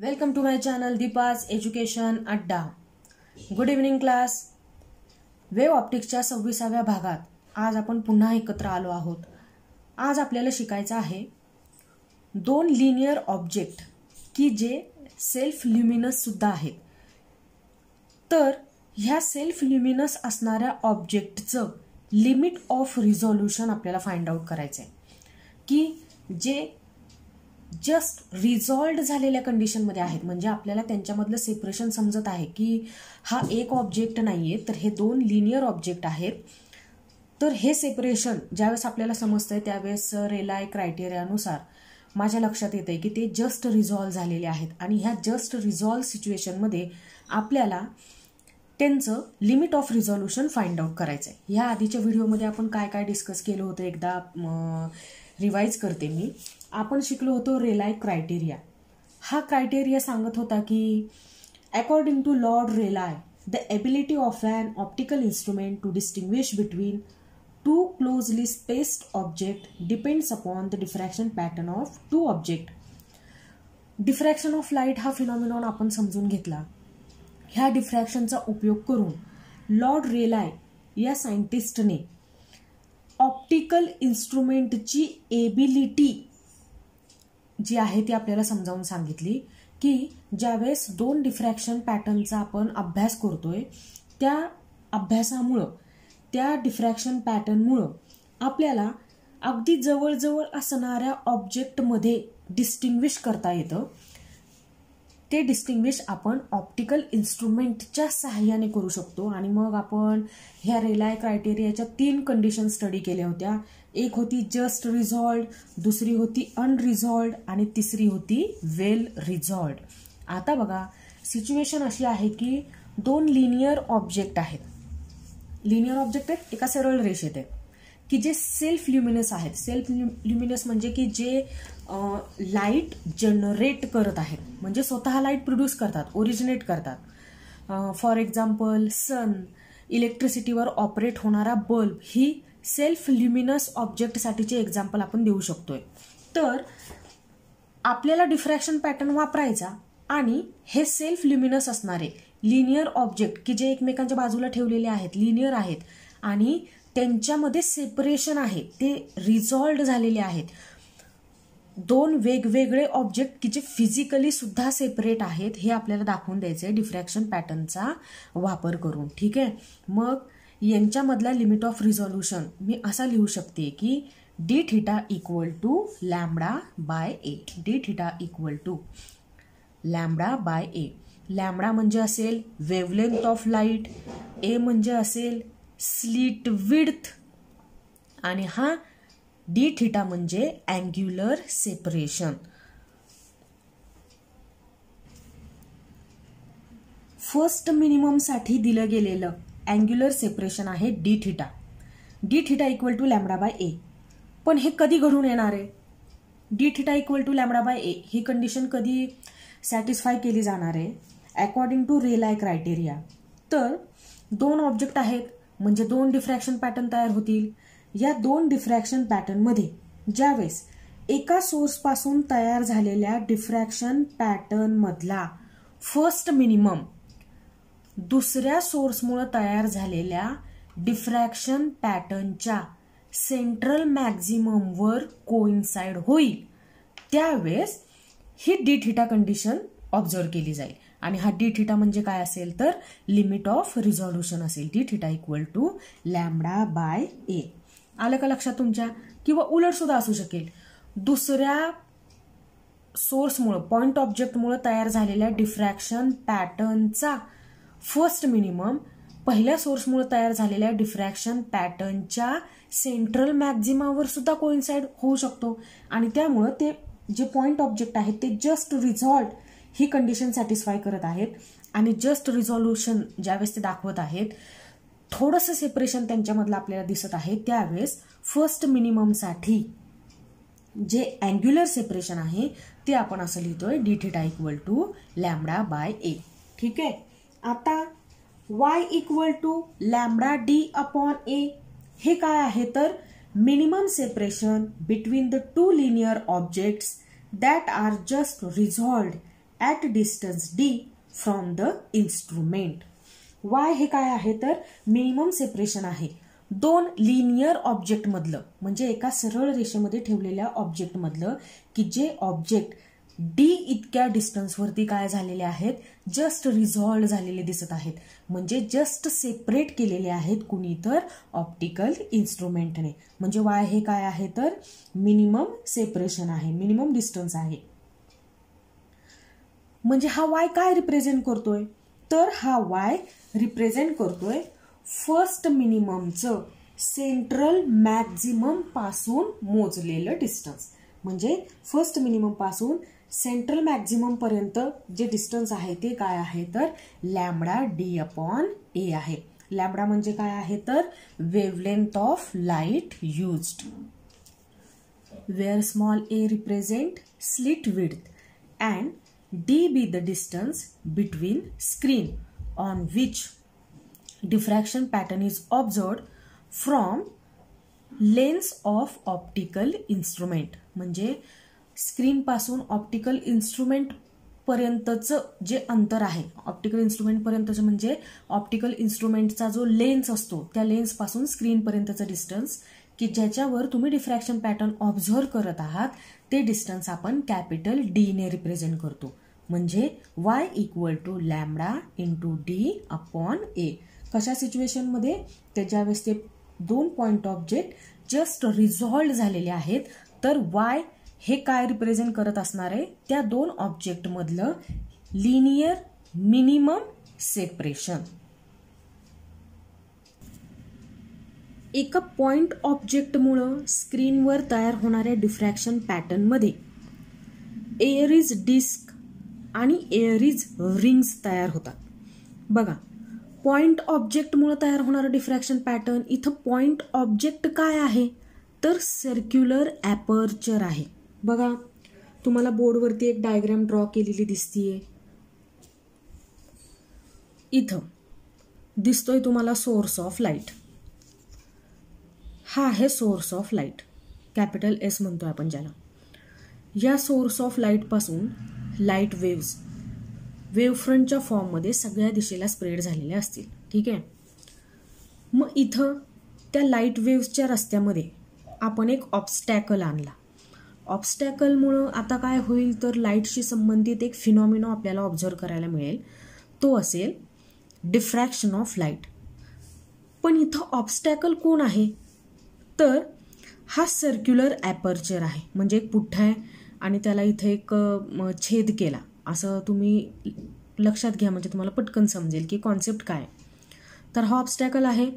welcome to my channel Deepa's education अड्डा good evening class wave ऑप्टिक्सच्या सव्वीसाव्या भागात आज आपण पुन्हा एकत्र आलो आहोत आज आपल्याला शिकायचं आहे दोन लिनियर ऑब्जेक्ट की जे सेल्फ ल्युमिनससुद्धा आहेत तर ह्या सेल्फ ल्युमिनस असणाऱ्या ऑब्जेक्टचं लिमिट ऑफ रिझॉल्युशन आपल्याला फाइंड आउट करायचं आहे की जे जस्ट रिझॉल्ड झालेल्या कंडिशनमध्ये आहेत म्हणजे आपल्याला त्यांच्यामधलं सेपरेशन समजत आहे की हा एक ऑब्जेक्ट नाही आहे तर हे दोन लिनियर ऑब्जेक्ट आहेत तर हे सेपरेशन ज्यावेळेस आपल्याला समजतं आहे त्यावेळेस रेलाय क्रायटेरियानुसार माझ्या लक्षात येतं आहे की ते जस्ट रिझॉल्व झालेले आहेत आणि ह्या जस्ट रिझॉल्व सिच्युएशनमध्ये आपल्याला त्यांचं limit of resolution find out करायचं आहे ह्या आधीच्या व्हिडिओमध्ये आपण काय काय डिस्कस केलं होतं एकदा रिवाईज करते मी आपण शिकलो होतो रेलाय क्रायटेरिया हा क्रायटेरिया सांगत होता की according to Lord Rayleigh the ability of an optical instrument to distinguish between two closely spaced object depends upon the diffraction pattern of two object diffraction of light हा phenomenon आपण समजून घेतला ह्या डिफ्रॅक्शनचा उपयोग करून लॉर्ड रेलाय या सायंटिस्टने ऑप्टिकल इन्स्ट्रुमेंटची ability जी आहे ती आपल्याला समजावून सांगितली की ज्यावेळेस दोन डिफ्रॅक्शन पॅटर्नचा आपण अभ्यास करतोय त्या अभ्यासामुळं त्या डिफ्रॅक्शन पॅटर्नमुळं आपल्याला अगदी जवळजवळ असणाऱ्या ऑब्जेक्टमध्ये डिस्टिंग्विश करता येतं ते डिस्टिंग्विश आपण ऑप्टिकल इन्स्ट्रुमेंटच्या सहाय्याने करू शकतो आणि मग आपण ह्या रेलाय क्रायटेरियाच्या तीन कंडिशन स्टडी केल्या होत्या एक होती जस्ट रिझॉल्ड दुसरी होती अनरिझॉल्ड आणि तिसरी होती वेल रिझॉल्ड आता बघा सिच्युएशन अशी आहे की दोन लिनियर ऑब्जेक्ट आहेत लिनियर ऑब्जेक्ट आहेत एका सरळ रेषेत आहेत की जे सेल्फ ल्युमिनस आहेत सेल्फ ल्युमिनस म्हणजे की जे लाईट जनरेट करत आहेत म्हणजे स्वतः लाईट प्रोड्यूस करतात ओरिजिनेट करतात फॉर एक्झाम्पल सन इलेक्ट्रिसिटीवर ऑपरेट होणारा बल्ब ही सेल्फ ल्युमिनस ऑब्जेक्टसाठीचे एक्झाम्पल आपण देऊ शकतोय तर आपल्याला डिफ्रॅक्शन पॅटर्न वापरायचा आणि हे सेल्फ ल्युमिनस असणारे लिनियर ऑब्जेक्ट की जे एकमेकांच्या बाजूला ठेवलेले आहेत लिनियर आहेत आणि त्यांच्यामध्ये सेपरेशन आहे ते रिझॉल्ड झालेले आहेत दोन वेगवेगळे ऑब्जेक्ट की जे फिजिकली सुद्धा सेपरेट आहेत हे आपल्याला दाखवून द्यायचे डिफ्रॅक्शन पॅटर्नचा वापर करून ठीक आहे मग यांच्यामधला लिमिट ऑफ रिझॉल्युशन मी असा लिहू शकते की d theta equal to lambda by a d theta equal to lambda by a lambda म्हणजे असेल वेवलेंथ ऑफ लाईट ए म्हणजे असेल स्लीट विड्थ आणि हा डी थिटा म्हणजे अँग्युलर सेपरेशन फर्स्ट मिनिममसाठी दिलं गेलेलं अँग्युलर सेपरेशन आहे d theta d theta equal to lambda by a पण हे कधी घडून येणार आहे d theta equal to lambda by a ही कंडिशन कधी सॅटिस्फाय केली जाणार आहे अकॉर्डिंग टू रेलाय क्रायटेरिया तर दोन ऑब्जेक्ट आहेत म्हणजे दोन डिफ्रॅक्शन पॅटर्न तयार होतील या दोन डिफ्रॅक्शन पॅटर्नमध्ये ज्यावेळेस एका सोर्सपासून तयार झालेल्या डिफ्रॅक्शन पॅटर्नमधला फर्स्ट मिनिमम दुसऱ्या सोर्समुळे तयार झालेल्या डिफ्रॅक्शन पॅटर्नच्या सेंट्रल मॅक्झिममवर कोइन्साइड होईल त्यावेळेस ही डी थिटा कंडिशन ऑब्झर्व केली जाईल आणि हा डी थिटा म्हणजे काय असेल तर लिमिट ऑफ रिझॉल्युशन असेल d theta equal to lambda by a आलं का लक्षात तुमच्या किंवा उलट सुद्धा असू शकेल दुसऱ्या सोर्समुळं पॉईंट ऑब्जेक्टमुळं तयार झालेल्या डिफ्रॅक्शन पॅटर्नचा फर्स्ट मिनिमम पहिल्या सोर्समुळे तयार झालेल्या डिफ्रॅक्शन पॅटर्नच्या सेंट्रल मॅक्झिमावर सुद्धा कोइन्साइड होऊ शकतो आणि त्यामुळं ते जे पॉईंट ऑब्जेक्ट आहेत ते जस्ट रिझॉल्ट ही कंडिशन सॅटिस्फाय करत आहेत आणि जस्ट रिझॉल्युशन ज्यावेळेस ते दाखवत आहेत थोडंसं सेपरेशन त्यांच्यामधलं आपल्याला दिसत आहे त्यावेळेस फर्स्ट मिनिममसाठी जे अँग्युलर सेपरेशन आहे ते आपण असं लिहितोय d theta equal to lambda by a ठीक आहे आता y equal to lambda d upon a हे काय आहे तर minimum separation between the two linear objects that are just resolved at distance d from the instrument y हे काय आहे तर मिनिमम सेपरेशन आहे दोन लिनियर ऑब्जेक्टमधलं म्हणजे एका सरळ रेषेमध्ये ठेवलेल्या ऑब्जेक्टमधलं की जे ऑब्जेक्ट डी इतक्या डिस्टन्सवरती काय झालेले आहेत जस्ट रिझॉल्ड झालेले दिसत आहेत म्हणजे जस्ट सेपरेट केलेले आहेत कुणी तर ऑप्टिकल इन्स्ट्रुमेंटने म्हणजे वाय हे काय आहे तर मिनिमम सेपरेशन आहे मिनिमम डिस्टन्स आहे म्हणजे हा वाय काय रिप्रेझेंट करतोय तर हा वाय रिप्रेझेंट करतोय फर्स्ट मिनिममचं सेंट्रल मॅक्झिमम पासून मोजलेलं डिस्टन्स म्हणजे फर्स्ट मिनिमम पासून सेंट्रल मैक्सिमम पर्यत जे डिस्टन्स है तो काय है तो लैमड़ा डी अपॉन ए है लैमडा मजे का wavelength of light use where small a represent slit width and d be the distance between screen on which diffraction pattern is observe from lens of optical instrument मजे स्क्रीनपासून optical इन्स्ट्रुमेंटपर्यंतचं जे अंतर आहे optical इन्स्ट्रुमेंटपर्यंतचं म्हणजे optical इन्स्ट्रुमेंटचा जो lens असतो त्या लेन्सपासून स्क्रीनपर्यंतचं distance की ज्याच्यावर तुम्ही डिफ्रॅक्शन पॅटर्न ऑब्झर्व करत आहात ते डिस्टन्स आपण कॅपिटल डीने रिप्रेझेंट करतो म्हणजे y equal to lambda into d upon a कशा सिच्युएशनमध्ये ते ज्यावेळेस ते दोन पॉईंट ऑब्जेक्ट जस्ट रिझॉल्ड झालेले आहेत तर वाय हे काय रिप्रेझेंट करत असणार आहे त्या दोन ऑब्जेक्टमधलं लिनियर मिनिमम सेपरेशन एका पॉईंट ऑब्जेक्टमुळं स्क्रीनवर तयार होणाऱ्या डिफ्रॅक्शन पॅटर्नमध्ये एअर इज डिस्क आणि एअर इज रिंग्स तयार होतात बघा पॉईंट ऑब्जेक्टमुळं तयार होणारं डिफ्रॅक्शन पॅटर्न इथं पॉइंट ऑब्जेक्ट काय आहे तर सर्क्युलर ॲपर्चर आहे बघा तुम्हाला बोर्डवरती एक डायग्राम ड्रॉ केलेली दिसतीये इथं दिसतोय तुम्हाला सोर्स ऑफ लाईट हा आहे source of light capital S म्हणतो आपण ज्याला या सोर्स ऑफ लाईटपासून लाईट वेव्स वेव्ह फॉर्ममध्ये सगळ्या दिशेला स्प्रेड झालेल्या असतील ठीक आहे मग इथं त्या लाईट वेव्हच्या रस्त्यामध्ये आपण एक ऑब्स्टॅकल आणला ऑब्स्टॅकलमुळं आता काय होईल तर लाईटशी संबंधित एक फिनॉमिनो आपल्याला ऑब्झर्व करायला मिळेल तो असेल डिफ्रॅक्शन ऑफ लाईट पण इथं ऑब्स्टॅकल कोण आहे तर हा सर्क्युलर ॲपर्चर आहे म्हणजे एक पुठ्ठा आहे आणि त्याला इथं एक छेद केला असं तुम्ही लक्षात घ्या म्हणजे तुम्हाला पटकन समजेल की कॉन्सेप्ट काय तर हा ऑब्स्टॅकल आहे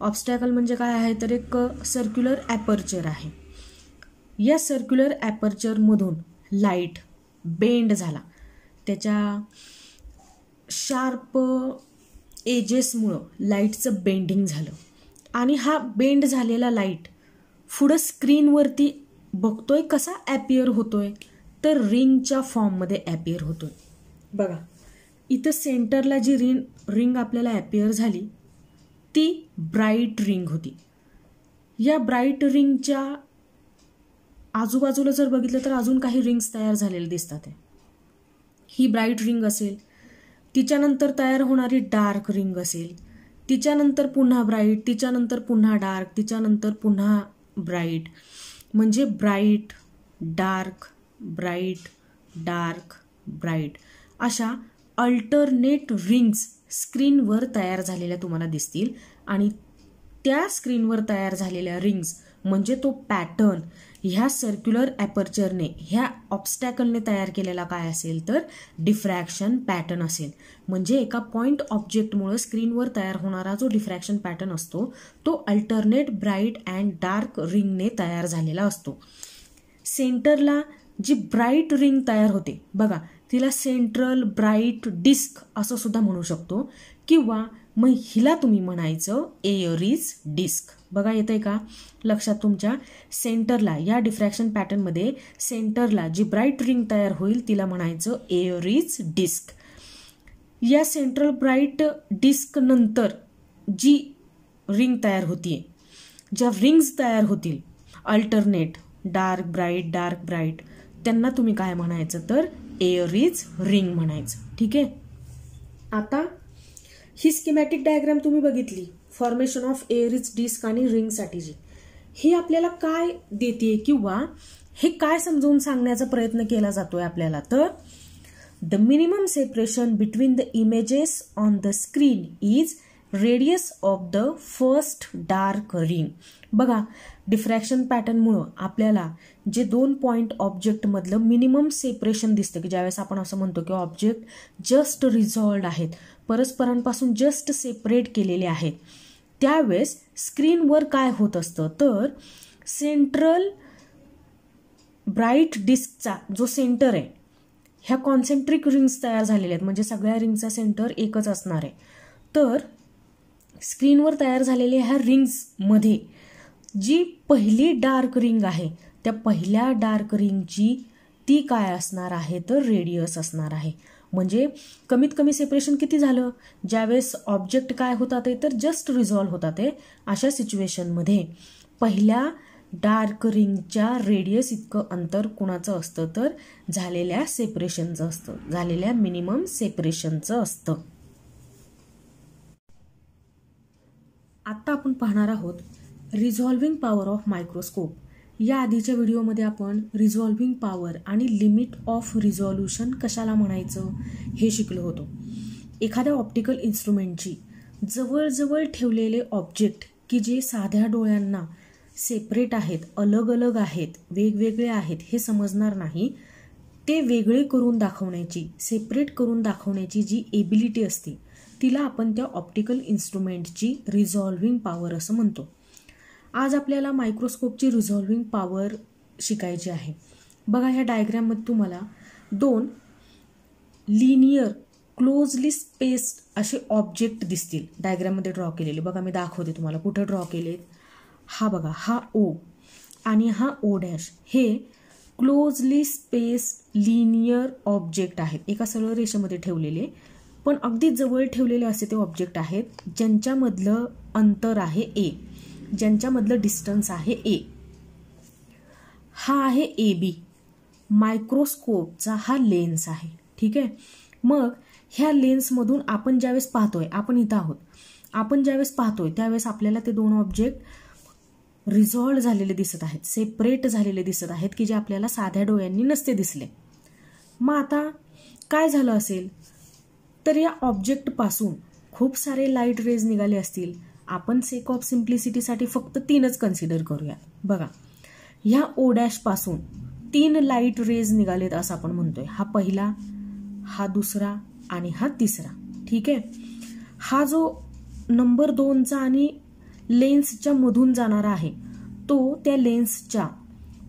ऑब्स्टॅकल म्हणजे काय आहे तर एक सर्क्युलर ॲपर्चर आहे या सर्क्युलर ॲपर्चरमधून लाईट बेंड झाला त्याच्या शार्प एजेसमुळं लाईटचं बेंडिंग झालं आणि हा बेंड झालेला लाईट पुढं स्क्रीनवरती बघतोय कसा ॲपियर होतोय तर रिंगच्या फॉर्ममध्ये ॲपियर होतोय बघा इथं सेंटरला जी रिंग रिंग आपल्याला ॲपिअर झाली ती ब्राईट रिंग होती या ब्राईट रिंगच्या आजूबाजूला जर बघितलं तर अजून काही रिंग्स तयार झालेले दिसतात ही ब्राईट रिंग असेल तिच्यानंतर तयार होणारी डार्क रिंग असेल तिच्यानंतर पुन्हा ब्राईट तिच्यानंतर पुन्हा डार्क तिच्यानंतर पुन्हा ब्राईट म्हणजे bright dark bright dark bright अशा अल्टरनेट रिंग्स स्क्रीनवर तयार झालेल्या तुम्हाला दिसतील आणि त्या स्क्रीनवर तयार झालेल्या रिंग्स म्हणजे तो पॅटर्न ह्या सर्क्युलर ॲपर्चरने ह्या ऑब्स्टॅकलने तयार केलेला काय असेल तर डिफ्रॅक्शन पॅटर्न असेल म्हणजे एका पॉईंट ऑब्जेक्टमुळे स्क्रीनवर तयार होणारा जो डिफ्रॅक्शन पॅटर्न असतो तो अल्टरनेट ब्राईट अँड डार्क रिंगने तयार झालेला असतो सेंटरला जी ब्राईट रिंग तयार होते बघा तिला सेंट्रल ब्राईट डिस्क असं सुद्धा म्हणू शकतो किंवा मग हिला तुम्ही म्हणायचं एअरीज डिस्क बघा येतं का लक्षात तुमच्या सेंटरला या डिफ्रॅक्शन पॅटर्नमध्ये सेंटरला जी ब्राईट रिंग तयार होईल तिला म्हणायचं एअरीज डिस्क या सेंट्रल ब्राईट डिस्क नंतर जी रिंग तयार होतीये ज्या रिंग्स तयार होतील alternate dark bright dark bright त्यांना तुम्ही काय म्हणायचं तर एअरीज रिंग म्हणायचं ठीक आहे आता ही स्किमॅटिक डायग्राम तुम्ही बघितली फॉर्मेशन ऑफ एअरिज डिस्क आणि जी ही आपल्याला काय देते किंवा हे काय समजून सांगण्याचा प्रयत्न केला जातोय आपल्याला तर the minimum separation between the images on the screen is radius of the first dark ring बघा डिफ्रॅक्शन पॅटर्नमुळं आपल्याला जे दोन पॉईंट ऑब्जेक्टमधलं मिनिमम सेपरेशन दिसतं की ज्यावेळेस आपण असं म्हणतो की ऑब्जेक्ट जस्ट रिझॉल्ड आहेत परस्परांपासून जस्ट सेपरेट केलेले आहेत त्यावेळेस स्क्रीनवर काय होत असतं तर सेंट्रल ब्राईट डिस्कचा जो सेंटर आहे ह्या कॉन्सेंट्रिक रिंग्स तयार झालेल्या आहेत म्हणजे सगळ्या रिंगचा सेंटर एकच असणार आहे तर स्क्रीनवर तयार झालेल्या ह्या रिंग्समध्ये जी पहिली डार्क रिंग आहे त्या पहिल्या डार्क रिंगची ती काय असणार आहे तर रेडियस असणार आहे म्हणजे कमीत कमी सेपरेशन किती झालं ज्यावेळेस ऑब्जेक्ट काय होता ते तर जस्ट रिझॉल्व्ह होता ते अशा सिच्युएशनमध्ये पहिल्या डार्क रिंगच्या रेडियस इतकं अंतर कुणाचं असतं तर झालेल्या सेपरेशनचं असतं झालेल्या मिनिमम सेपरेशनचं असतं आता आपण पाहणार आहोत रिझॉल्विंग पॉवर ऑफ मायक्रोस्कोप या आधीच्या व्हिडिओमध्ये आपण रिझॉल्व्हिंग पॉवर आणि लिमिट ऑफ रिझॉल्युशन कशाला म्हणायचं हे शिकलो होतो एखाद्या ऑप्टिकल इन्स्ट्रुमेंटची जवळजवळ ठेवलेले ऑब्जेक्ट की जे साध्या डोळ्यांना सेपरेट आहेत अलग अलग आहेत वेगवेगळे आहेत हे समजणार नाही ते वेगळे करून दाखवण्याची सेपरेट करून दाखवण्याची जी एबिलिटी असते तिला आपण त्या ऑप्टिकल इन्स्ट्रुमेंटची रिझॉल्व्हिंग पॉवर असं म्हणतो आज आपल्याला मायक्रोस्कोपची रिझॉल्विंग पॉवर शिकायची आहे बघा ह्या डायग्रॅममध्ये तुम्हाला दोन लिनियर क्लोजली स्पेस्ड असे ऑब्जेक्ट दिसतील डायग्रॅममध्ये ड्रॉ केलेले बघा मी दाखवते तुम्हाला कुठं ड्रॉ केले हा बघा हा ओ आणि हा ओ डॅश हे क्लोजली स्पेस लिनियर ऑब्जेक्ट आहेत एका सरळ रेषेमध्ये ठेवलेले पण अगदी जवळ ठेवलेले असे ते ऑब्जेक्ट आहेत ज्यांच्यामधलं अंतर आहे ए ज्यांच्यामधलं डिस्टन्स आहे ए हा आहे ए बी मायक्रोस्कोपचा हा लेन्स आहे ठीक आहे मग ह्या लेन्समधून आपण ज्यावेळेस पाहतोय आपण इथं आहोत आपण ज्यावेळेस पाहतोय त्यावेळेस आपल्याला ते दोन ऑब्जेक्ट रिझॉल्व झालेले दिसत आहेत सेपरेट झालेले दिसत आहेत की जे आपल्याला साध्या डोळ्यांनी नसते दिसले मग आता काय झालं असेल तर या ऑब्जेक्टपासून खूप सारे लाईट रेज निघाले असतील आपण सेक ऑफ सिम्प्लिसिटीसाठी फक्त तीनच कन्सिडर करूया बघा ह्या ओ डॅशपासून तीन लाईट रेज निघालेत असं आपण म्हणतोय हा पहिला हा दुसरा आणि हा तिसरा ठीक आहे हा जो नंबर दोनचा आणि लेन्सच्या मधून जाणारा आहे तो त्या लेन्सच्या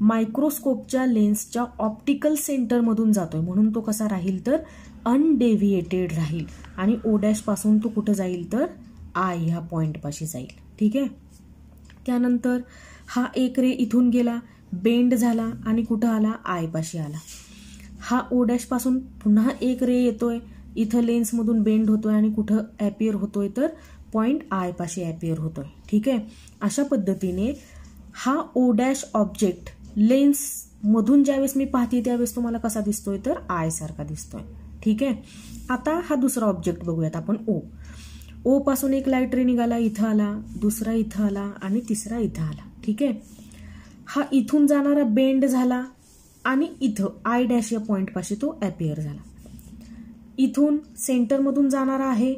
मायक्रोस्कोपच्या लेन्सच्या ऑप्टिकल सेंटरमधून जातोय म्हणून तो कसा राहील तर अनडेव्हिएटेड राहील आणि ओ पासून तो कुठं जाईल तर आय ह्या पॉईंटपाशी जाईल ठीक आहे त्यानंतर हा एक रे इथून गेला बेंड झाला आणि कुठं आला आयपाशी आला हा ओ पासून पुन्हा एक रे येतोय इथं लेन्समधून बेंड होतोय आणि कुठं ॲपियर होतोय तर पॉईंट आयपाशी ॲपियर होतोय ठीक आहे अशा पद्धतीने हा ओ डॅश ऑब्जेक्ट लेन्समधून ज्यावेळेस मी पाहते त्यावेळेस तुम्हाला कसा दिसतोय तर आयसारखा दिसतोय ठीक आहे आता हा दुसरा ऑब्जेक्ट बघूयात आपण ओ ओ पासून एक रे निघाला इथं आला दुसरा इथं आला आणि तिसरा इथं आला ठीक आहे हा इथून जाणारा बेंड झाला आणि इथं आय डॅश या पॉईंटपाशी तो ॲपियर झाला इथून सेंटरमधून जाणारा आहे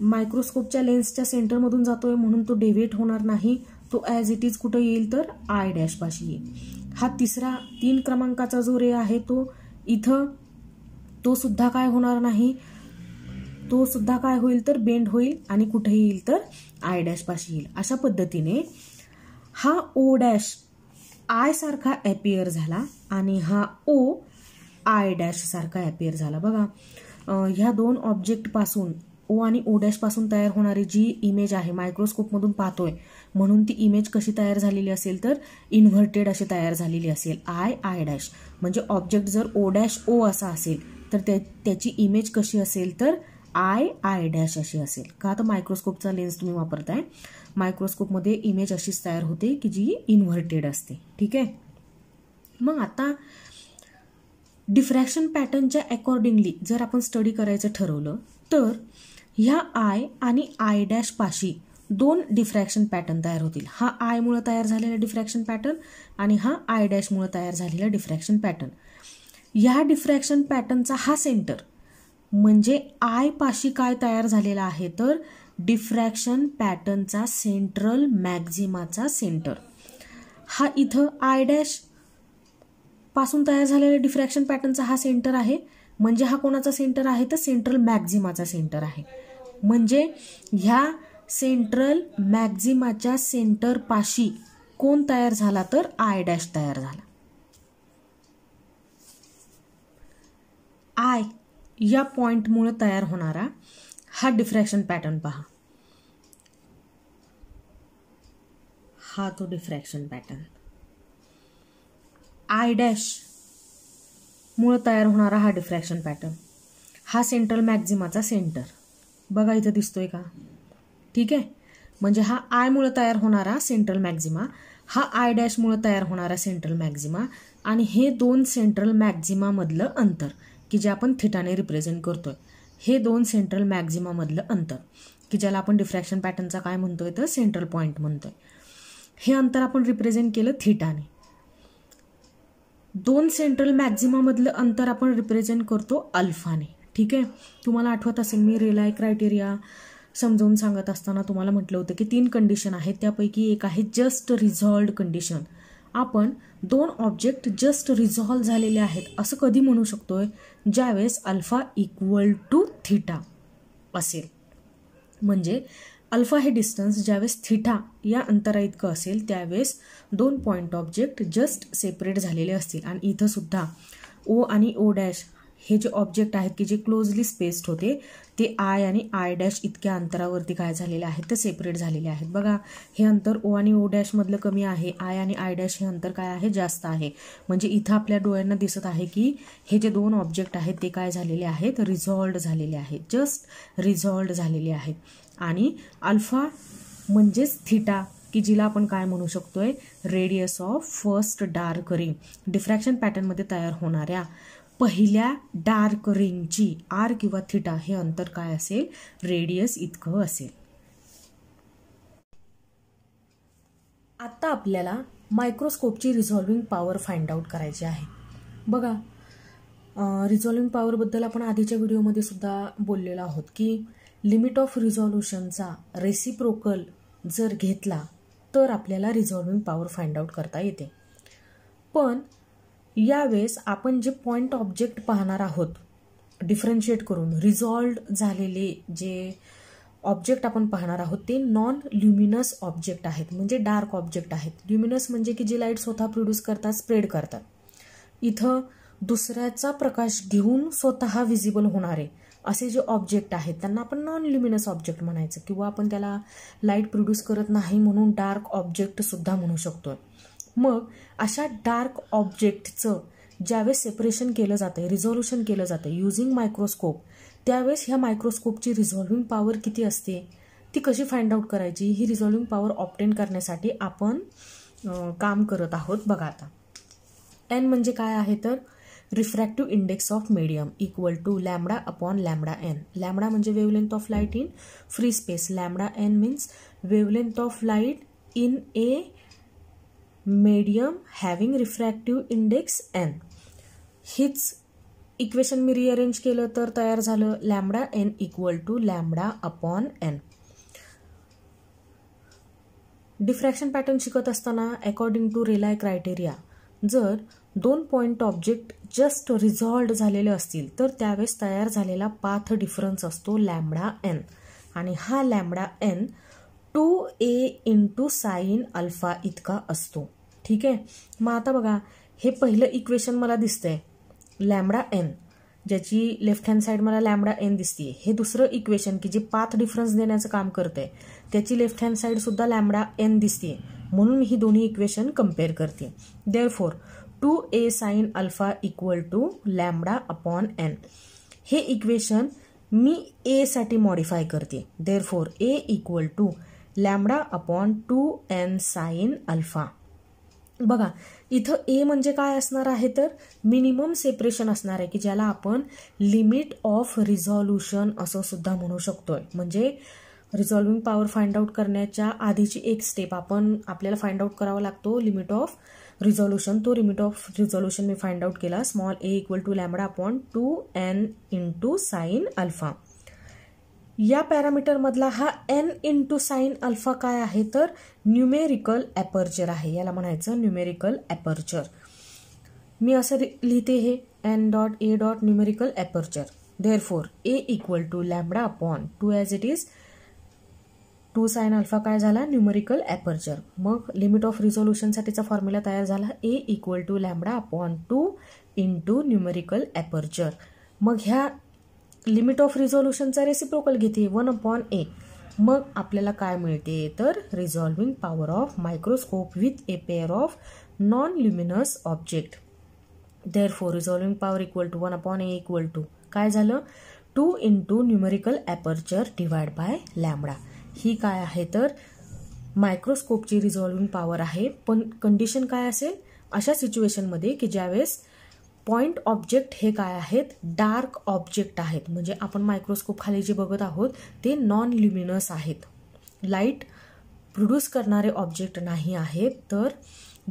मायक्रोस्कोपच्या लेन्सच्या सेंटरमधून जातोय म्हणून तो डेव्हिएट होणार नाही तो ॲज इट इज कुठं येईल तर आय डॅशपाशी येईल हा तिसरा तीन क्रमांकाचा जो रे आहे तो इथं तो सुद्धा काय होणार नाही तो सुद्धा काय होईल तर बेंड होईल आणि कुठे येईल तर आय डॅशपाशी येईल अशा पद्धतीने हा ओ डॅश आय सारखा ॲपियर झाला आणि हा ओ आय डॅश सारखा ॲपियर झाला बघा ह्या दोन ऑब्जेक्टपासून ओ आणि ओ डॅशपासून तयार होणारी जी इमेज आहे मायक्रोस्कोपमधून पाहतोय म्हणून ती इमेज कशी तयार झालेली असेल तर इन्व्हर्टेड अशी तयार झालेली असेल आय आय डॅश म्हणजे ऑब्जेक्ट जर ओ डॅश ओ असा असेल तर त्याची इमेज कशी असेल तर आय आय डॅश अशी असेल का तर मायक्रोस्कोपचा लेन्स तुम्ही वापरताय मायक्रोस्कोपमध्ये इमेज अशीच तयार होते की जी इन्व्हर्टेड असते ठीक आहे मग आता डिफ्रॅक्शन पॅटर्नच्या अकॉर्डिंगली जर आपण स्टडी करायचं ठरवलं तर ह्या आय आणि आय डॅश पाशी दोन डिफ्रॅक्शन पॅटर्न तयार होतील हा आयमुळं तयार झालेला डिफ्रॅक्शन पॅटर्न आणि हा आय डॅशमुळं तयार झालेला डिफ्रॅक्शन पॅटर्न ह्या डिफ्रॅक्शन पॅटर्नचा हा सेंटर म्हणजे आयपाशी काय तयार झालेला आहे तर डिफ्रॅक्शन पॅटर्नचा सेंट्रल मॅक्झिमाचा सेंटर हा इथं आय डॅश पासून तयार झालेला डिफ्रॅक्शन पॅटर्नचा हा सेंटर आहे म्हणजे हा कोणाचा सेंटर आहे तर सेंट्रल मॅक्झिमाचा सेंटर आहे म्हणजे ह्या सेंट्रल मॅक्झिमाच्या सेंटरपाशी कोण तयार झाला तर आय डॅश तयार झाला आय या मुळे तयार होणारा हा डिफ्रॅक्शन पॅटर्न पहा हा तो डिफ्रॅक्शन पॅटर्न आय डॅश मुळे तयार होणारा हा डिफ्रॅक्शन पॅटर्न हा सेंट्रल मॅक्झिमाचा सेंटर बघा इथं दिसतोय का ठीक आहे म्हणजे हा मुळे तयार होणारा सेंट्रल मॅक्झिमा हा आय मुळे तयार होणारा सेंट्रल मॅक्झिमा आणि हे दोन सेंट्रल मॅक्झिमामधलं अंतर की जे आपण थिटाने रिप्रेझेंट करतो आहे हे दोन सेंट्रल मॅक्झिमामधलं अंतर की ज्याला आपण डिफ्रॅक्शन पॅटर्नचा काय म्हणतो आहे तर सेंट्रल पॉईंट म्हणतो आहे हे अंतर आपण रिप्रेझेंट केलं थिटाने दोन सेंट्रल मॅक्झिमामधलं अंतर आपण रिप्रेझेंट करतो अल्फाने ठीक आहे तुम्हाला आठवत असेल मी रिलाय क्रायटेरिया समजावून सांगत असताना तुम्हाला म्हटलं होतं की तीन कंडिशन आहेत त्यापैकी एक आहे जस्ट रिझॉल्ड कंडिशन आपण दोन ऑब्जेक्ट जस्ट रिझॉल्व झालेले आहेत असं कधी म्हणू शकतोय ज्यावेळेस अल्फा इक्वल टू थिटा असेल म्हणजे अल्फा हे डिस्टन्स ज्यावेळेस थिटा या अंतरा इतकं असेल त्यावेळेस दोन पॉईंट ऑब्जेक्ट जस्ट सेपरेट झालेले असतील आणि इथंसुद्धा ओ आणि ओ डॅश हे जे ऑब्जेक्ट आहेत की जे क्लोजली स्पेस्ड होते ते आय आणि आय डॅश इतक्या अंतरावरती काय झालेले आहेत ते सेपरेट झालेले आहेत बघा हे अंतर ओ आणि ओ डॅशमधलं कमी आहे आय आणि आय डॅश हे अंतर काय आहे जास्त आहे म्हणजे इथं आपल्या डोळ्यांना दिसत आहे की हे जे दोन ऑब्जेक्ट आहेत ते काय झालेले आहेत रिझॉल्ड झालेले आहेत जस्ट रिझॉल्ड झालेले आहेत आणि अल्फा म्हणजेच थिटा की जिला आपण काय म्हणू शकतोय radius of first dark ring diffraction पॅटर्नमध्ये तयार होणाऱ्या पहिल्या डार्क रिंगची आर किंवा थिटा हे अंतर काय असेल रेडियस इतकं असेल आत्ता आपल्याला मायक्रोस्कोपची रिझॉल्विंग पॉवर फाइंड आउट करायची आहे बघा रिझॉल्विंग पॉवरबद्दल आपण आधीच्या व्हिडिओमध्ये सुद्धा बोललेलो आहोत की लिमिट ऑफ रिझॉल्युशनचा रेसिप्रोकल जर घेतला तर आपल्याला रिझॉल्विंग पॉवर फाइंड आउट करता येते पण यावेळेस आपण जे पॉईंट ऑब्जेक्ट पाहणार आहोत डिफरन्शिएट करून रिझॉल्ड झालेले जे ऑब्जेक्ट आपण पाहणार आहोत ते नॉन ल्युमिनस ऑब्जेक्ट आहेत म्हणजे डार्क ऑब्जेक्ट आहेत ल्युमिनस म्हणजे की जे लाईट स्वतः प्रोड्यूस करतात स्प्रेड करतात इथं दुसऱ्याचा प्रकाश घेऊन स्वतः विजिबल होणारे असे जे ऑब्जेक्ट आहेत त्यांना आपण नॉन ल्युमिनस ऑब्जेक्ट म्हणायचं किंवा आपण त्याला लाईट प्रोड्यूस करत नाही म्हणून डार्क ऑब्जेक्ट सुद्धा म्हणू शकतो मग अशा डार्क ऑब्जेक्टचं ज्यावेळेस सेपरेशन केलं जातं रिझॉल्युशन केलं जातं युझिंग मायक्रोस्कोप त्यावेळेस ह्या मायक्रोस्कोपची रिझॉल्विंग पॉवर किती असते ती कशी फाइंड आउट करायची ही रिझॉल्विंग पॉवर ऑप्टेन करण्यासाठी आपण काम करत आहोत बघा आता एन म्हणजे काय आहे तर refractive index of medium equal to lambda upon lambda N lambda म्हणजे length of light in free space lambda N means length of light in a medium having refractive index N हीच equation मी rearrange केलं तर तयार झालं lambda N equal to lambda upon N diffraction pattern शिकत असताना according to Rayleigh criteria जर दोन पॉईंट ऑब्जेक्ट जस्ट रिझॉल्ड झालेले असतील तर त्यावेळेस तयार झालेला पाथ डिफरन्स असतो लॅमडा एन आणि हा lambda N two A into sine alpha इतका असतो ठीक है मैं आता बगा हे पहल इक्वेशन मला है लैमड़ा एन ज्याची लेफ्ट हैंड साइड मला लैमडा एन दिस्ती है दुसर इक्वेशन कि जे पाथ डिफरन्स देनेच काम करते है त्याची लेफ्ट साइड सुधा लैमडा एन है मनु हि दो इक्वेशन करती है therefore two A sine alpha equal to lambda upon N हे इक्वेशन मी सा मॉडिफाय करती therefore A equal to lambda upon two N sine alpha बघा इथं ए म्हणजे काय असणार आहे तर मिनिमम सेपरेशन असणार आहे की ज्याला आपण लिमिट ऑफ रिझॉल्युशन असं सुद्धा म्हणू शकतोय म्हणजे रिझॉल्विंग पॉवर फाइंड आउट करण्याच्या आधीची एक स्टेप आपण आपल्याला फाइंड आउट करावा लागतो लिमिट ऑफ रिझॉल्युशन तो लिमिट ऑफ रिझॉल्युशन मी फाइंड आउट केला small A equal to lambda upon two N into sine alpha या पॅरामीटरमधला हा N into sine alpha काय आहे तर न्यूमेरिकल ॲपर्चर आहे याला म्हणायचं न्यूमेरिकल ॲपर्चर मी असं लिहिते हे N dot A dot numerical aperture therefore A equal to lambda upon two as it is two sine alpha काय झाला न्यूमेरिकल ॲपर्चर मग लिमिट ऑफ रिझोल्युशनसाठीचा फॉर्म्युला तयार झाला A equal to lambda upon two into numerical aperture मग ह्या limit of रिझॉल्युशनचा reciprocal घेते वन अपॉन ए मग आपल्याला काय मिळते तर resolving power of microscope with a pair of non luminous object therefore resolving power equal to one upon A equal to काय झालं two two numerical aperture divide by lambda ही काय आहे तर मायक्रोस्कोपची रिझॉल्विंग पॉवर आहे पण condition काय असेल अशा सिच्युएशनमध्ये की ज्यावेळेस पॉईंट ऑब्जेक्ट हे काय आहेत डार्क ऑब्जेक्ट आहेत म्हणजे आपण मायक्रोस्कोप खाली जे बघत आहोत ते नॉन ल्युमिनस आहेत लाईट प्रोड्यूस करणारे ऑब्जेक्ट नाही आहेत तर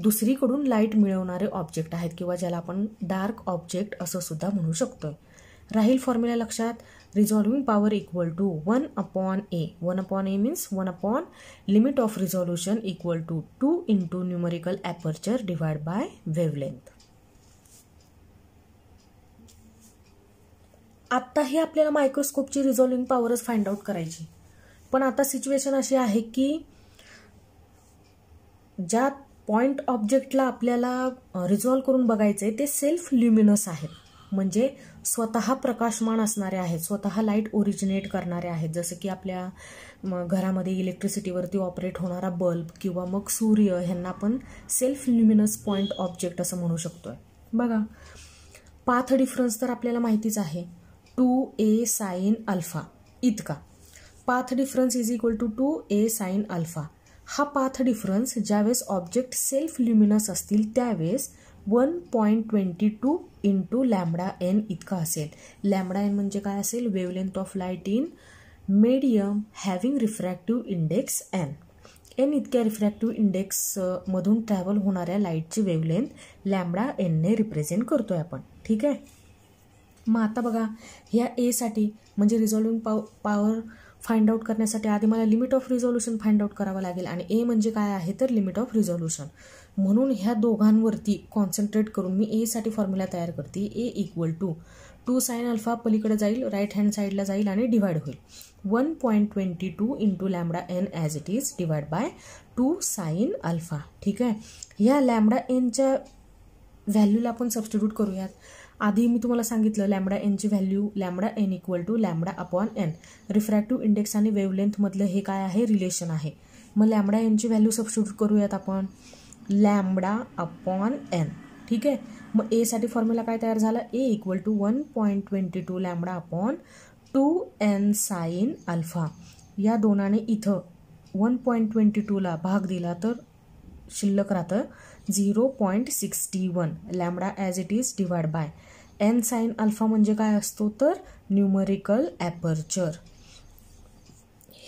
दुसरीकडून लाईट मिळवणारे ऑब्जेक्ट आहेत किंवा ज्याला आपण डार्क ऑब्जेक्ट असं सुद्धा म्हणू शकतो राहील फॉर्म्युला लक्षात resolving power equal to one upon A one upon A means one upon limit of resolution equal to two into numerical aperture divide by wavelength आत्ताही आपल्याला मायक्रोस्कोपची रिझॉल्विंग पॉवरच फाइंड आउट करायची पण आता सिच्युएशन अशी आहे की ज्या पॉईंट ऑब्जेक्टला आपल्याला रिझॉल्व करून बघायचे ते सेल्फ ल्युमिनस आहेत म्हणजे स्वतः प्रकाशमान असणारे आहेत स्वतः लाईट ओरिजिनेट करणारे आहेत जसं की आपल्या घरामध्ये इलेक्ट्रिसिटीवरती ऑपरेट होणारा बल्ब किंवा मग सूर्य ह्यांना आपण सेल्फ ल्युमिनस पॉइंट ऑब्जेक्ट असं म्हणू शकतो बघा पाथ डिफरन्स तर आपल्याला माहितीच आहे टू ए साईन अल्फा इतका path difference is equal to two A sine alpha हा पाथ डिफरन्स ज्यावेळेस ऑब्जेक्ट सेल्फ ल्युमिनस असतील त्यावेळेस one point twenty two into lambda N इतका असेल लॅमडा एन म्हणजे काय असेल wavelength of light in medium having refractive index N N इतक्या रिफ्रॅक्टिव्ह इंडेक्समधून ट्रॅव्हल होणाऱ्या लाईटची वेवलेंथ लॅमडा एनने रिप्रेझेंट करतो आहे आपण ठीक आहे मग आता बघा ह्या एसाठी म्हणजे रिझॉल्विंग पाव पॉवर फाइंड आउट करण्यासाठी आधी मला limit of resolution find out करावं लागेल आणि ए म्हणजे काय आहे तर लिमिट ऑफ रिझॉल्युशन म्हणून ह्या दोघांवरती कॉन्सन्ट्रेट करून मी एसाठी फॉर्म्युला तयार करते A equal to two sine alpha पलीकडे जाईल राईट हँड साईडला जाईल आणि डिवाइड होईल one point twenty two into lambda N as it is divide by two sine alpha ठीक आहे ह्या लॅमडा एनच्या व्हॅल्यूला आपण सबस्टिट्यूट करूयात आधी मी तुम्हाला सांगितलं लॅमडा एनची value lambda N equal to lambda upon N refractive index आणि वेवलेंथमधलं हे काय आहे रिलेशन आहे मग लॅमडा एनची व्हॅल्यू सबस्टिट्यूट करूयात आपण लॅमडा अपॉन एन ठीक आहे मग एसाठी फॉर्म्युला काय तयार झाला A equal to one point twenty two lambda upon two N sine alpha या दोनाने इथं वन पॉईंट ट्वेंटी टूला भाग दिला तर शिल्लक राहतं zero point sixty one lambda as it is divide by N sine alpha म्हणजे काय असतो तर न्यूमरिकल ॲपर्चर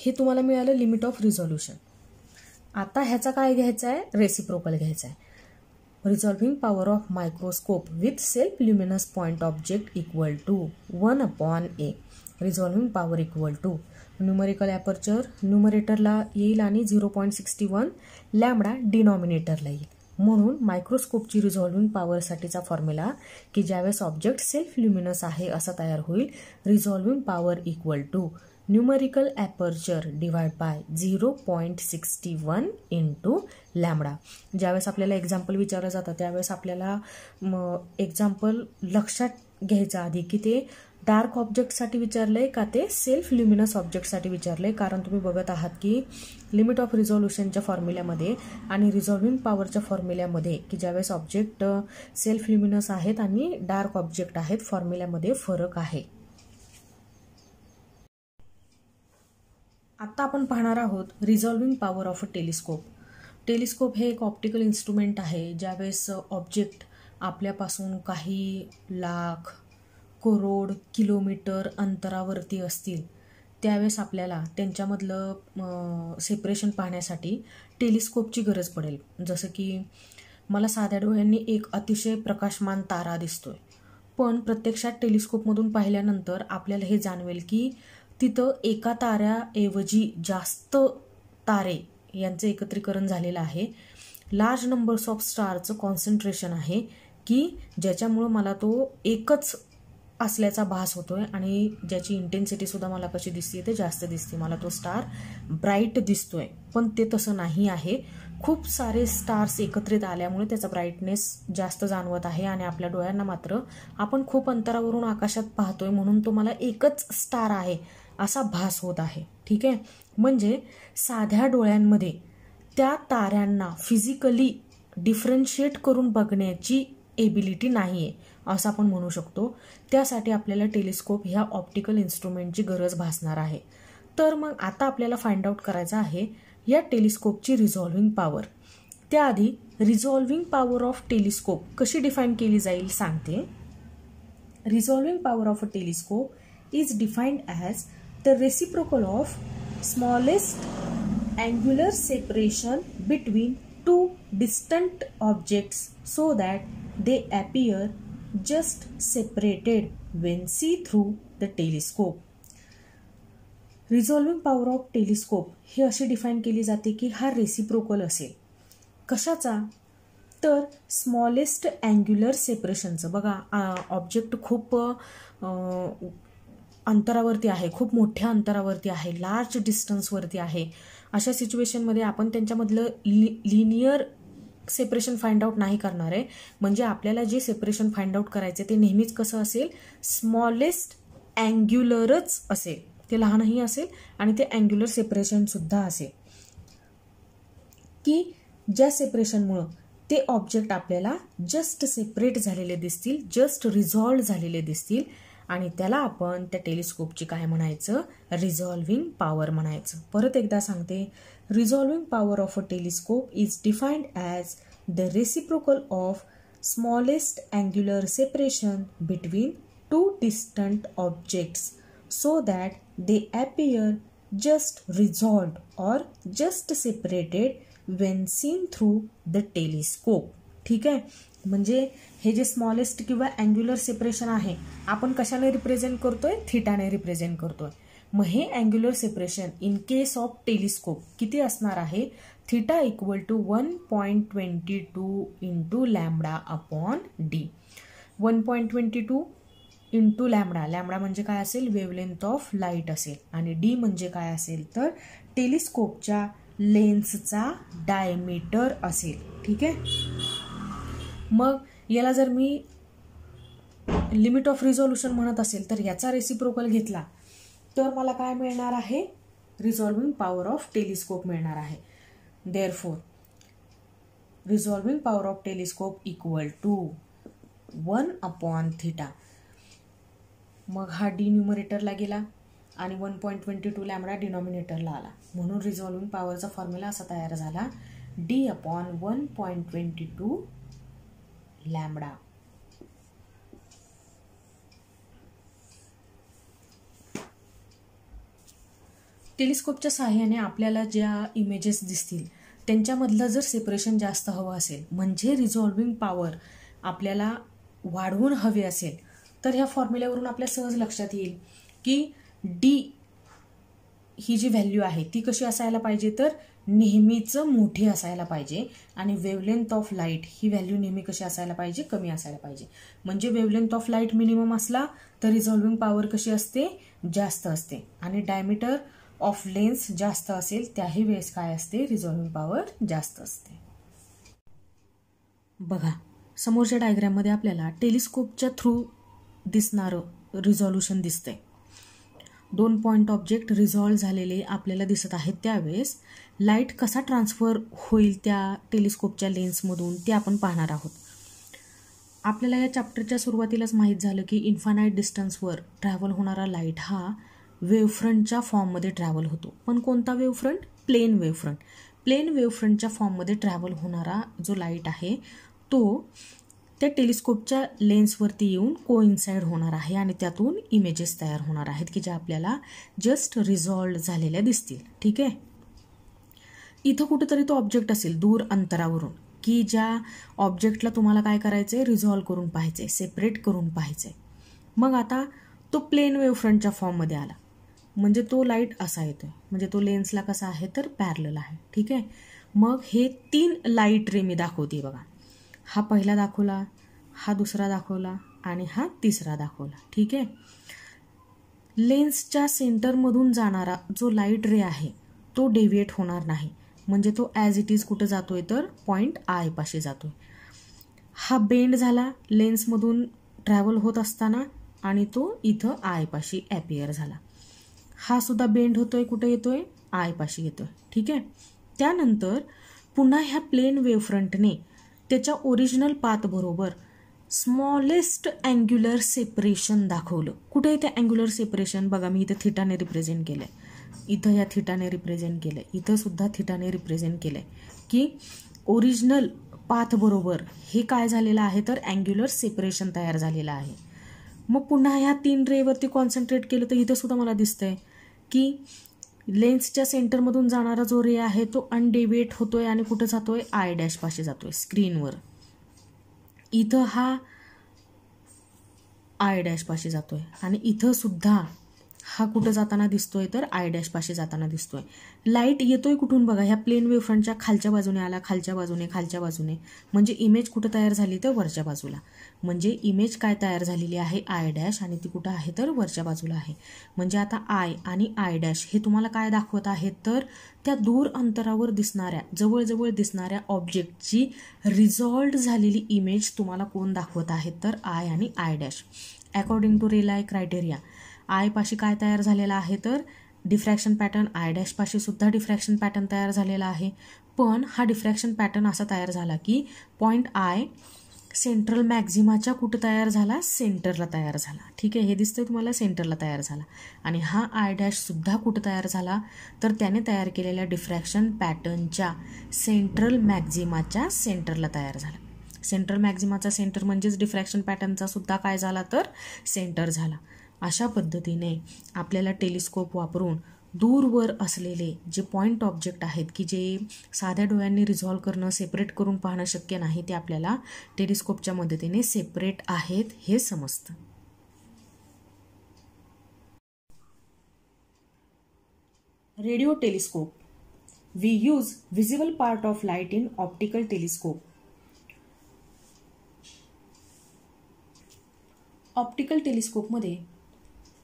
हे तुम्हाला मिळालं लिमिट ऑफ रिझॉल्युशन आता ह्याचा काय घ्यायचा आहे रेसिप्रोकल घ्यायचा आहे resolving power of microscope with self luminous point object equal to one upon A resolving power equal to numerical aperture न्युमरेटरला येईल आणि zero point sixty one lambda डिनॉमिनेटरला येईल म्हणून मायक्रोस्कोपची रिझॉल्विंग पॉवरसाठीचा फॉर्म्युला की ज्यावेळेस ऑब्जेक्ट सेल्फ ल्युमिनस आहे असा तयार होईल resolving power equal to numerical aperture divide by zero point sixty one two lambda ज्यावेळेस आपल्याला एक्झाम्पल विचारलं जातं त्यावेळेस आपल्याला एक्झाम्पल लक्षात घ्यायचा आधी की ते डार्क ऑब्जेक्टसाठी विचारलं आहे का ते सेल्फ ल्युमिनस ऑब्जेक्टसाठी विचारलं आहे कारण तुम्ही बघत आहात की लिमिट ऑफ रिझॉल्युशनच्या फॉर्म्युल्यामध्ये आणि रिझॉल्विंग पॉवरच्या फॉर्म्युल्यामध्ये की ज्यावेळेस ऑब्जेक्ट सेल्फ ल्युमिनस आहेत आणि डार्क ऑब्जेक्ट आहेत फॉर्म्युल्यामध्ये फरक आहे आत्ता आपण पाहणार आहोत resolving power of a telescope telescope हे एक ऑप्टिकल इन्स्ट्रुमेंट आहे ज्यावेळेस ऑब्जेक्ट आपल्यापासून काही लाख करोड किलोमीटर अंतरावरती असतील त्यावेळेस आपल्याला त्यांच्यामधलं सेपरेशन पाहण्यासाठी टेलिस्कोपची गरज पडेल जसं की मला साध्या डोळ्यांनी एक अतिशय प्रकाशमान तारा दिसतोय पण प्रत्यक्षात टेलिस्कोपमधून पाहिल्यानंतर आपल्याला हे जाणवेल की तिथं एका ताऱ्याऐवजी जास्त तारे यांचं एकत्रीकरण झालेलं आहे लार्ज नंबर्स ऑफ स्टारचं कॉन्सन्ट्रेशन आहे की ज्याच्यामुळं मला तो एकच असल्याचा भास होतोय आणि ज्याची इंटेन्सिटीसुद्धा मला कशी दिसते ते जास्त दिसते मला तो स्टार ब्राईट दिसतोय पण ते तसं नाही आहे खूप सारे स्टार्स एकत्रित आल्यामुळे त्याचा ब्राईटनेस जास्त जाणवत आहे आणि आपल्या डोळ्यांना मात्र आपण खूप अंतरावरून आकाशात पाहतोय म्हणून तो मला एकच स्टार आहे असा भास होत आहे ठीक आहे म्हणजे साध्या डोळ्यांमध्ये त्या ताऱ्यांना फिजिकली डिफरन्शिएट करून बघण्याची एबिलिटी नाही आहे असं आपण म्हणू शकतो त्यासाठी आपल्याला टेलिस्कोप ह्या ऑप्टिकल इन्स्ट्रुमेंटची गरज भासणार आहे तर मग आता आपल्याला फाइंड आउट करायचं आहे या टेलिस्कोपची रिझॉल्व्हिंग पॉवर त्याआधी रिझॉल्व्हिंग पॉवर ऑफ टेलिस्कोप कशी डिफाईन केली जाईल सांगते resolving power of a telescope is defined as the reciprocal of smallest angular separation between two distant objects so that they appear just separated when see through the telescope resolving power of telescope ही अशी define केली जाते की हा reciprocal असेल कशाचा तर smallest angular सेपरेशनचं बघा ऑब्जेक्ट खूप अंतरावरती आहे खूप मोठ्या अंतरावरती आहे लार्ज डिस्टन्सवरती आहे अशा सिच्युएशनमध्ये आपण त्यांच्यामधलं लि लिनियर सेपरेशन फाइंड आउट नाही करणार आहे म्हणजे आपल्याला जे सेपरेशन फाइंड आउट करायचे ते नेहमीच कसं असेल स्मॉलेस्ट अँग्युलरच असेल ते लहानही असेल आणि ते अँग्युलर सुद्धा असेल की ज्या मुळे ते ऑब्जेक्ट आपल्याला जस्ट सेपरेट झालेले दिसतील जस्ट रिझॉल्व झालेले दिसतील आणि त्याला आपण त्या टेलिस्कोपची काय म्हणायचं रिझॉल्विंग पॉवर म्हणायचं परत एकदा सांगते resolving power of a telescope is defined as the reciprocal of smallest angular separation between two distant objects so that they appear just resolved or just separated when seen through the telescope ठीक आहे म्हणजे हे जे smallest किंवा angular separation आहे आपण कशाने represent करतोय थिटाने रिप्रेझेंट करतोय मग हे angular separation in case of telescope किती असणार आहे theta equal to one point twenty two into lambda upon D one point twenty two into lambda lambda म्हणजे काय असेल वेवलेंथ ऑफ लाईट असेल आणि डी म्हणजे काय असेल तर टेलिस्कोपच्या लेन्सचा डायमीटर असेल ठीक आहे मग याला जर मी लिमिट ऑफ रिझॉल्युशन म्हणत असेल तर याचा रेसिप्रोकल घेतला तर मला काय मिळणार आहे रिझॉल्विंग पॉवर ऑफ टेलिस्कोप मिळणार आहे therefore resolving power of telescope equal to one upon theta मग हा डी गेला आणि one point twenty two lambda डिनॉमिनेटरला आला म्हणून रिझॉल्विंग पॉवरचा फॉर्म्युला असा तयार झाला D upon one point twenty two lambda टेलिस्कोपच्या सहाय्याने आपल्याला ज्या इमेजेस दिसतील त्यांच्यामधलं जर सेपरेशन जास्त हवं असेल म्हणजे रिझॉल्विंग पॉवर आपल्याला वाढवून हवे असेल तर ह्या फॉर्म्युल्यावरून आपल्या सहज लक्षात येईल की डी ही जी व्हॅल्यू आहे ती कशी असायला पाहिजे तर नेहमीचं मोठी असायला पाहिजे आणि वेवलेंथ ऑफ लाईट ही व्हॅल्यू नेहमी कशी असायला पाहिजे कमी असायला पाहिजे म्हणजे वेवलेंथ ऑफ लाईट मिनिमम असला तर रिझॉल्विंग पॉवर कशी असते जास्त असते आणि डायमीटर ऑफ लेन्स जास्त असेल त्याही वेळेस काय असते रिझॉल्विंग पॉवर जास्त असते बघा समोरच्या डायग्रॅममध्ये आपल्याला टेलिस्कोपच्या थ्रू दिसणारं रिझॉल्युशन दिसतंय दोन पॉईंट ऑब्जेक्ट रिझॉल्व झालेले आपल्याला दिसत आहेत त्यावेळेस लाईट कसा ट्रान्सफर होईल त्या टेलिस्कोपच्या लेन्समधून ते आपण पाहणार आहोत आपल्याला या चॅप्टरच्या सुरुवातीलाच माहीत झालं की इन्फानाईट डिस्टन्सवर ट्रॅव्हल होणारा लाईट हा वेव्हफ्रंटच्या फॉर्ममध्ये ट्रॅव्हल होतो पण कोणता वेव्हफ्रंट प्लेन वेव्हफ्रंट प्लेन वेव्हफ्रंटच्या फॉर्ममध्ये ट्रॅव्हल होणारा जो लाईट आहे तो त्या टेलिस्कोपच्या लेन्सवरती येऊन कोइन्साईड होणार आहे आणि त्यातून इमेजेस तयार होणार आहेत की ज्या आपल्याला जस्ट रिझॉल्ड झालेल्या दिसतील ठीक आहे इथं कुठंतरी तो ऑब्जेक्ट असेल दूर अंतरावरून की ज्या ऑब्जेक्टला तुम्हाला काय करायचं आहे रिझॉल्व करून पाहायचं आहे सेपरेट करून पाहायचं आहे मग आता तो प्लेन वेव्हफ्रंटच्या फॉर्ममध्ये आला म्हणजे तो लाईट असा येतो म्हणजे तो लेन्सला कसा आहे तर पॅरलल आहे ठीक आहे मग हे तीन लाईट रे मी दाखवते बघा हा पहिला दाखवला हा दुसरा दाखवला आणि हा तिसरा दाखवला ठीक आहे लेन्सच्या सेंटरमधून जाणारा जो लाईट रे आहे तो डेव्हिएट होणार नाही म्हणजे तो ॲज इट इज कुठं जातो आहे तर पॉईंट आयपाशी जातोय हा बेंड झाला लेन्समधून ट्रॅव्हल होत असताना आणि तो इथं आयपाशी ॲपियर झाला हा सुद्धा बेंड होतोय कुठे येतोय आयपाशी येतोय ठीक आहे त्यानंतर पुन्हा ह्या प्लेन वेव्हफ्रंटने त्याच्या ओरिजिनल पाथबरोबर स्मॉलेस्ट अँग्युलर सेपरेशन दाखवलं कुठे इथे अँग्युलर सेपरेशन बघा मी इथं थिटाने रिप्रेझेंट केलं आहे इथं या थिटाने रिप्रेझेंट केलं आहे इथंसुद्धा थिटाने रिप्रेझेंट केलं आहे की ओरिजिनल पाथबरोबर हे काय झालेलं आहे तर अँग्युलर सेपरेशन तयार झालेलं आहे मग पुन्हा ह्या तीन रेवरती कॉन्सन्ट्रेट केलं तर इथं सुद्धा मला दिसतंय की लेन्सच्या सेंटरमधून जाणारा जो रे आहे तो अनडेविएट होतोय आणि कुठं जातोय आय डॅश पाशी जातोय स्क्रीनवर इथं हा आय डॅश पाशी जातोय आणि इथं सुद्धा हा कुठं जाताना दिसतोय तर आय डॅश पाशी जाताना दिसतोय लाईट येतोय कुठून बघा ह्या प्लेन वेफ्रंटच्या खालच्या बाजूने आला खालच्या बाजूने खालच्या बाजूने म्हणजे इमेज कुठं तयार झाली तर वरच्या बाजूला म्हणजे इमेज काय तयार झालेली आहे आय डॅश आणि ती कुठं आहे तर वरच्या बाजूला आहे म्हणजे आता आय आणि आय डॅश हे तुम्हाला काय दाखवत आहेत तर त्या दूर अंतरावर दिसणाऱ्या जवळजवळ दिसणाऱ्या ऑब्जेक्टची रिझॉल्ट झालेली इमेज तुम्हाला कोण दाखवत आहेत तर आय आणि I dash according to Rayleigh criteria आयपाशी काय तयार झालेला आहे तर डिफ्रॅक्शन पॅटर्न आय डॅशपाशी सुद्धा डिफ्रॅक्शन पॅटर्न तयार झालेला आहे पण हा डिफ्रॅक्शन पॅटर्न असा तयार झाला की पॉईंट आय सेंट्रल मॅक्झिमाच्या कुठं तयार झाला सेंटरला तयार झाला ठीक आहे हे दिसतंय तुम्हाला सेंटरला तयार झाला आणि हा आय डॅशसुद्धा कुठं तयार झाला तर त्याने तयार केलेल्या डिफ्रॅक्शन पॅटर्नच्या सेंट्रल मॅक्झिमाच्या सेंटरला तयार झाला सेंट्रल मॅक्झिमाचा सेंटर म्हणजेच डिफ्रॅक्शन पॅटर्नचा सुद्धा काय झाला तर सेंटर झाला अशा पद्धतीने आपल्याला टेलिस्कोप वापरून दूरवर असलेले जे पॉईंट ऑब्जेक्ट आहेत की जे साध्या डोळ्यांनी रिझॉल्व करणं सेपरेट करून पाहणं शक्य नाही ते आपल्याला टेलिस्कोपच्या मदतीने सेपरेट आहेत हे समजतं radio telescope we use visible part of light in optical telescope optical टेलिस्कोपमध्ये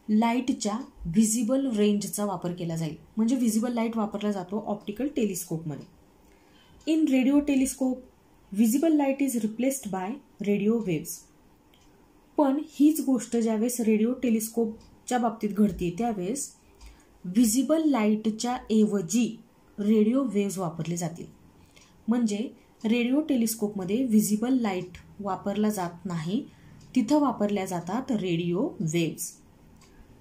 लाईटच्या व्हिजिबल रेंजचा वापर केला जाईल म्हणजे व्हिजिबल लाईट वापरला जातो ऑप्टिकल टेलिस्कोपमध्ये in radio telescope visible light is replaced by radio waves पण हीच गोष्ट ज्यावेळेस रेडिओ टेलिस्कोपच्या बाबतीत घडते त्यावेळेस व्हिजिबल लाईटच्या ऐवजी रेडिओ वेव्ज वापरले जातील म्हणजे रेडिओ टेलिस्कोपमध्ये व्हिजिबल लाईट वापरला जात नाही तिथं वापरल्या जातात radio waves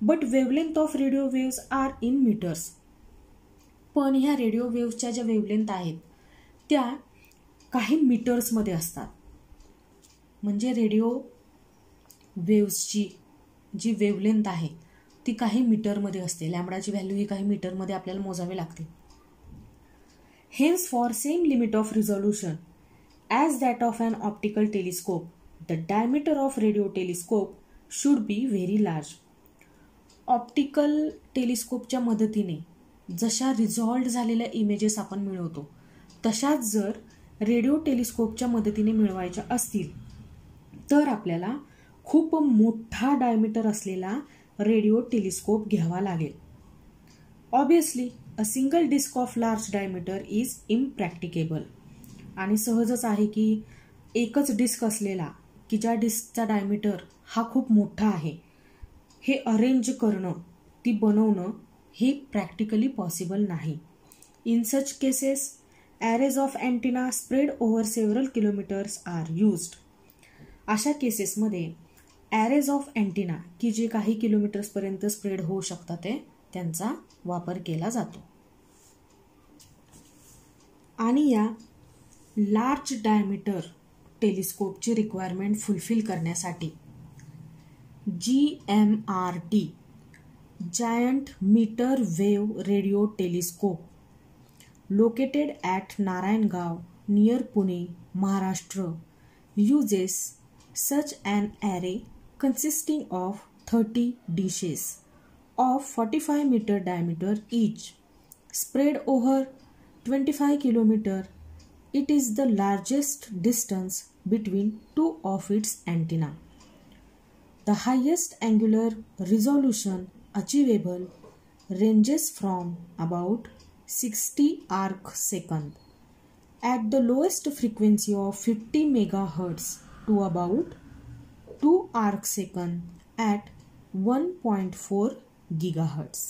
but wavelength of radio waves are in metres पण ह्या रेडिओ वेव्सच्या ज्या वेवलेंथ आहेत त्या काही मीटर्समध्ये असतात म्हणजे रेडिओ वेव्सची जी वेवलेंथ आहे ती काही मीटरमध्ये असते लॅमडाची व्हॅल्यू ही काही मीटरमध्ये आपल्याला मोजावी लागते hence for same limit of resolution as that of an optical telescope the diameter of radio telescope should be very large optical टेलिस्कोपच्या मदतीने जशा रिझॉल्ड झालेल्या इमेजेस आपण मिळवतो तशाच जर रेडिओ टेलिस्कोपच्या मदतीने मिळवायच्या असतील तर आपल्याला खूप मोठा डायमीटर असलेला रेडिओ टेलिस्कोप घ्यावा लागेल obviously a single disc of large diameter is impracticable आणि सहजच आहे की एकच डिस्क असलेला की ज्या डिस्कचा डायमीटर हा खूप मोठा आहे हे अरेंज करणं ती बनवणं हे प्रॅक्टिकली पॉसिबल नाही in such cases arrays of antenna spread over several kilometres are used अशा केसेसमध्ये ॲरेज ऑफ अँटिना की जे काही किलोमीटर्सपर्यंत स्प्रेड होऊ शकतात ते त्यांचा वापर केला जातो आणि या लार्ज डायमीटर टेलिस्कोपची रिक्वायरमेंट फुलफिल करण्यासाठी GMRT Giant Meter Wave Radio Telescope located at Narayangaon near Pune, Maharashtra uses such an array consisting of 30 dishes of 45 meter diameter each spread over 25 kilometer it is the largest distance between two of its antenna the highest angular resolution achievable ranges from about 60 arc second at the lowest frequency of 50 megahertz to about 2 arc second at 1.4 gigahertz